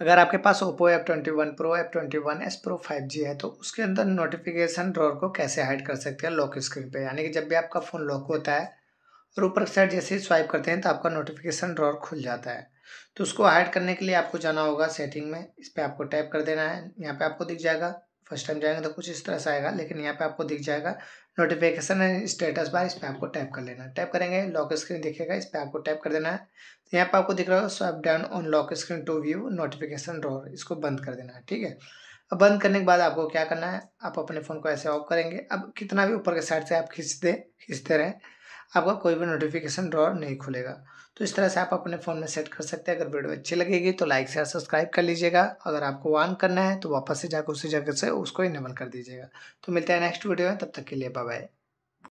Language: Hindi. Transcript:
अगर आपके पास Oppo F twenty one pro F twenty one S pro five G है तो उसके अंदर नोटिफिकेशन ड्रॉर को कैसे हाइड कर सकते हैं लॉक स्क्रीन पे यानी कि जब भी आपका फ़ोन लॉक होता है और ऊपर की साइड जैसे ही स्वाइप करते हैं तो आपका नोटिफिकेशन ड्रॉर खुल जाता है तो उसको हाइड करने के लिए आपको जाना होगा सेटिंग में इस पर आपको टैप कर देना है यहाँ पर आपको दिख जाएगा फर्स्ट टाइम जाएंगे तो कुछ इस तरह से आएगा लेकिन यहाँ पे आपको दिख जाएगा नोटिफिकेशन एंड स्टेटस बार इस पर आपको टैप कर लेना टैप करेंगे लॉक स्क्रीन दिखेगा इस पर आपको टैप कर देना है तो यहाँ पे आपको दिख रहा है swipe down on lock screen to view notification रोर इसको बंद कर देना है ठीक है अब बंद करने के बाद आपको क्या करना है आप अपने फ़ोन को ऐसे ऑफ करेंगे अब कितना भी ऊपर के साइड से आप खींचते खींचते रहें आपका कोई भी नोटिफिकेशन ड्रॉ नहीं खुलेगा तो इस तरह से आप अपने फ़ोन में सेट कर सकते हैं अगर वीडियो अच्छी लगेगी तो लाइक शेयर सब्सक्राइब कर लीजिएगा अगर आपको ऑन करना है तो वापस से जाकर उसी जगह से उसको इनेबल कर दीजिएगा तो मिलते हैं नेक्स्ट वीडियो में तब तक के लिए बाय